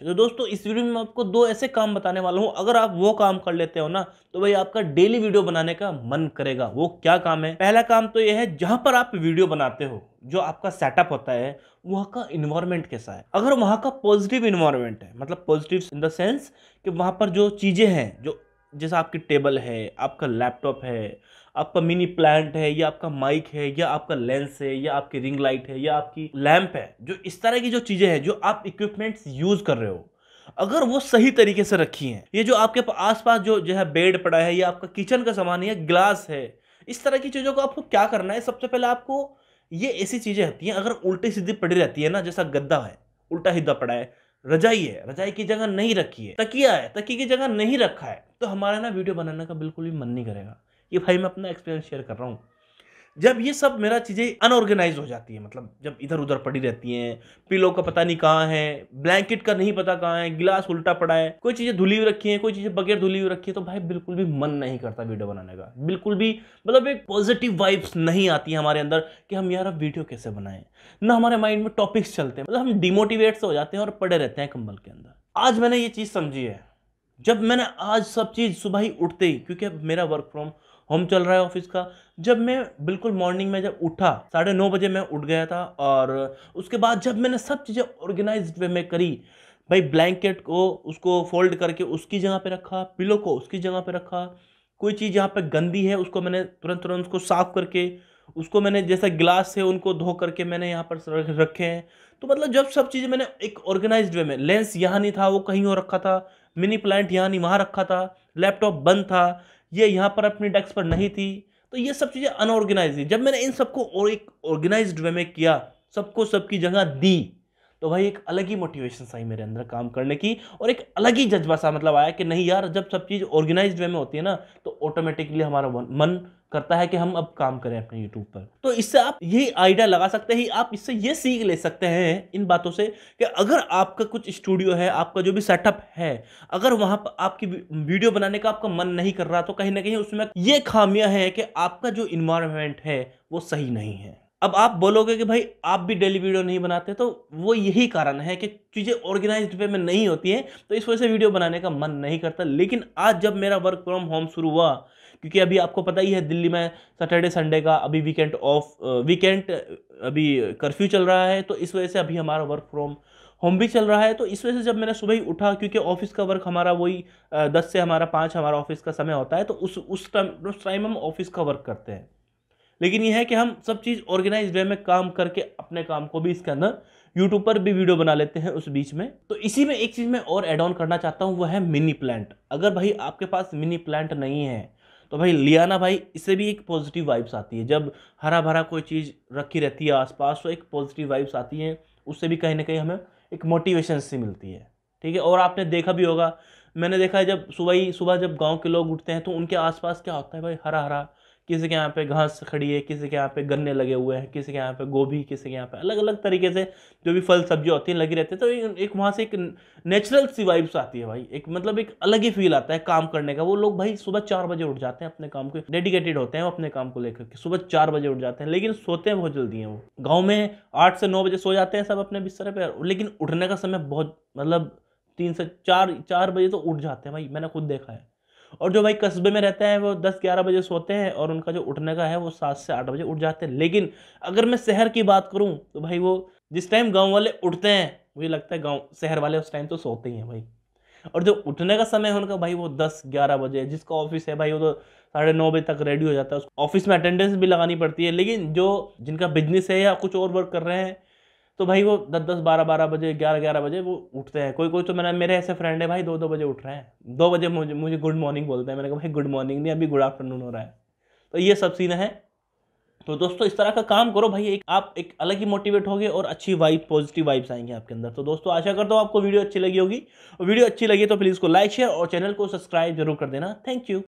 तो दोस्तों इस वीडियो में मैं आपको दो ऐसे काम बताने वाला हूं अगर आप वो काम कर लेते हो ना तो भाई आपका डेली वीडियो बनाने का मन करेगा वो क्या काम है पहला काम तो यह है जहां पर आप वीडियो बनाते हो जो आपका सेटअप होता है वहां का इन्वायरमेंट कैसा है अगर वहां का पॉजिटिव इन्वायरमेंट है मतलब पॉजिटिव इन द सेंस कि वहां पर जो चीज़ें हैं जो जैसे आपकी टेबल है आपका लैपटॉप है आपका मिनी प्लांट है या आपका माइक है या आपका लेंस है या आपकी रिंग लाइट है या आपकी लैंप है जो इस तरह की जो चीज़ें हैं जो आप इक्विपमेंट्स यूज़ कर रहे हो अगर वो सही तरीके से रखी हैं ये जो आपके आसपास जो जो है बेड पड़ा है या आपका किचन का सामान है या ग्लास है इस तरह की चीज़ों को आपको क्या करना है सबसे पहले आपको ये ऐसी चीज़ें होती हैं अगर उल्टी सीधी पड़ी रहती है ना जैसा गद्दा है उल्टा हिद्दा पड़ा है रजाई है रजाई की जगह नहीं रखी है तकिया है तकी की जगह नहीं रखा है तो हमारा ना वीडियो बनाने का बिल्कुल भी मन नहीं करेगा ये भाई मैं अपना एक्सपीरियंस शेयर कर रहा हूँ जब ये सब मेरा चीज़ें अनऑर्गेनाइज हो जाती है मतलब जब इधर उधर पड़ी रहती हैं पिलो का पता नहीं कहाँ है ब्लैंकेट का नहीं पता कहाँ है गिलास उल्टा पड़ा है कोई चीज़ें धुली हुई रखी हैं कोई चीज़ें बगैर धुली हुई रखी है तो भाई बिल्कुल भी मन नहीं करता वीडियो बनाने का बिल्कुल भी मतलब एक पॉजिटिव वाइब्स नहीं आती है हमारे अंदर कि हम यार अब वीडियो कैसे बनाएं ना हमारे माइंड में टॉपिक्स चलते हैं मतलब हम डिमोटिवेट हो जाते हैं और पड़े रहते हैं कंबल के अंदर आज मैंने ये चीज़ समझी है जब मैंने आज सब चीज़ सुबह ही उठते ही क्योंकि अब मेरा वर्क फ्रॉम होम चल रहा है ऑफिस का जब मैं बिल्कुल मॉर्निंग में जब उठा साढ़े नौ बजे मैं उठ गया था और उसके बाद जब मैंने सब चीज़ें ऑर्गेनाइज वे में करी भाई ब्लैंकेट को उसको फोल्ड करके उसकी जगह पे रखा पिलो को उसकी जगह पे रखा कोई चीज़ यहाँ पे गंदी है उसको मैंने तुरंत तुरंत उसको साफ़ करके उसको मैंने जैसा गिलास है उनको धो करके मैंने यहाँ पर रखे हैं तो मतलब जब सब चीज़ें मैंने एक ऑर्गेनाइज्ड वे में लेंस यहाँ नहीं था वो कहीं और रखा था मिनी प्लांट यहाँ नहीं वहाँ रखा था लैपटॉप बंद था ये यहाँ पर अपनी डेस्क पर नहीं थी तो ये सब चीज़ें अनऑर्गेनाइज थी जब मैंने इन सबको और एक ऑर्गेनाइज्ड वे में किया सबको सबकी जगह दी तो भाई एक अलग ही मोटिवेशन सही मेरे अंदर काम करने की और एक अलग ही जज्बा सा मतलब आया कि नहीं यार जब सब चीज़ ऑर्गेनाइज वे में होती है ना तो ऑटोमेटिकली हमारा मन करता है कि हम अब काम करें अपने यूट्यूब पर तो इससे आप यही आइडिया लगा सकते हैं आप इससे ये सीख ले सकते हैं इन बातों से कि अगर आपका कुछ स्टूडियो है आपका जो भी सेटअप है अगर वहाँ पर आपकी वीडियो बनाने का आपका मन नहीं कर रहा तो कहीं ना कहीं उसमें ये खामियां हैं कि आपका जो इन्वायरमेंट है वो सही नहीं है अब आप बोलोगे कि भाई आप भी डेली वीडियो नहीं बनाते तो वो यही कारण है कि चीज़ें ऑर्गेनाइज वे में नहीं होती हैं तो इस वजह से वीडियो बनाने का मन नहीं करता लेकिन आज जब मेरा वर्क फ्रॉम होम शुरू हुआ क्योंकि अभी आपको पता ही है दिल्ली में सैटरडे संडे का अभी वीकेंड ऑफ वीकेंड अभी कर्फ्यू चल रहा है तो इस वजह से अभी हमारा वर्क फ्रॉम होम भी चल रहा है तो इस वजह से जब मैंने सुबह ही उठा क्योंकि ऑफिस का वर्क हमारा वही दस से हमारा पाँच हमारा ऑफिस का समय होता है तो उस उस टाइम उस टाइम हम ऑफिस का वर्क करते हैं लेकिन यह है कि हम सब चीज़ ऑर्गेनाइज वे में काम करके अपने काम को भी इसके अंदर यूट्यूब पर भी वीडियो बना लेते हैं उस बीच में तो इसी में एक चीज़ मैं और एड ऑन करना चाहता हूँ वह है मिनी प्लांट अगर भाई आपके पास मिनी प्लांट नहीं है तो भाई लियाना भाई इससे भी एक पॉजिटिव वाइब्स आती है जब हरा भरा कोई चीज़ रखी रहती है आसपास तो एक पॉजिटिव वाइब्स आती है उससे भी कहीं ना कहीं हमें एक मोटिवेशन सी मिलती है ठीक है और आपने देखा भी होगा मैंने देखा है जब सुबह ही सुबह जब गांव के लोग उठते हैं तो उनके आसपास क्या होता है भाई हरा हरा किसी के यहाँ पे घास खड़ी है किसी के यहाँ पे गन्ने लगे हुए हैं किसी के यहाँ पे गोभी किसी के यहाँ पे अलग अलग तरीके से जो भी फल सब्जियाँ होती हैं लगी रहती है तो एक, एक वहाँ से एक नेचुरल सी वाइब्स आती है भाई एक मतलब एक अलग ही फील आता है काम करने का वो लोग भाई सुबह चार बजे उठ जाते हैं अपने काम को डेडिकेटेड होते हैं वो अपने काम को लेकर के सुबह चार बजे उठ जाते हैं लेकिन सोते हैं बहुत जल्दी हैं वो गाँव में आठ से नौ बजे सो जाते हैं सब अपने बिस्तर पर लेकिन उठने का समय बहुत मतलब तीन से चार चार बजे तो उठ जाते हैं भाई मैंने खुद देखा है और जो भाई कस्बे में रहते हैं वो दस ग्यारह बजे सोते हैं और उनका जो उठने का है वो सात से आठ बजे उठ जाते हैं लेकिन अगर मैं शहर की बात करूँ तो भाई वो जिस टाइम गाँव वाले उठते हैं मुझे लगता है गाँव शहर वाले उस टाइम तो सोते ही हैं भाई और जो उठने का समय है उनका भाई वो दस ग्यारह बजे जिसका ऑफिस है भाई वो तो साढ़े नौ बजे तक रेडी हो जाता है ऑफिस में अटेंडेंस भी लगानी पड़ती है लेकिन जो जिनका बिजनेस है या कुछ और वर्क कर रहे हैं तो भाई वो दस दस बारह बारह बजे ग्यारह ग्यारह बजे वो उठते हैं कोई कोई तो मैंने मेरे ऐसे फ्रेंड है भाई दो दो बजे उठ रहे हैं दो बजे मुझे मुझे गुड मॉर्निंग बोलते हैं मैंने कहा भाई गुड मॉर्निंग नहीं अभी गुड आफ्टरनून हो रहा है तो ये सब सीन है तो दोस्तों इस तरह का काम करो भाई एक आप एक अलग ही मोटिवेट होगे और अच्छी वाइब पॉजिटिव वाइब्स आएंगे आपके अंदर तो दोस्तों आशा करता हूँ आपको वीडियो अच्छी लगी होगी और वीडियो अच्छी लगी तो प्लीज़ को लाइक शेयर और चैनल को सब्सक्राइब जरूर कर देना थैंक यू